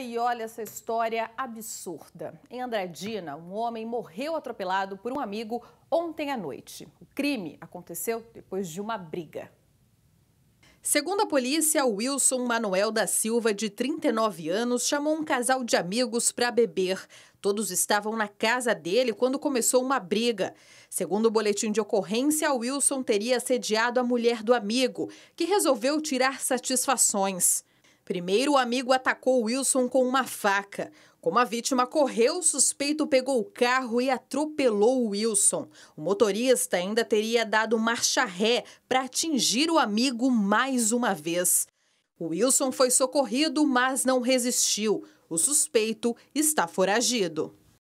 E olha essa história absurda. Em Andradina, um homem morreu atropelado por um amigo ontem à noite. O crime aconteceu depois de uma briga. Segundo a polícia, Wilson Manuel da Silva, de 39 anos, chamou um casal de amigos para beber. Todos estavam na casa dele quando começou uma briga. Segundo o boletim de ocorrência, Wilson teria assediado a mulher do amigo, que resolveu tirar satisfações. Primeiro, o amigo atacou Wilson com uma faca. Como a vítima correu, o suspeito pegou o carro e atropelou Wilson. O motorista ainda teria dado marcha ré para atingir o amigo mais uma vez. O Wilson foi socorrido, mas não resistiu. O suspeito está foragido.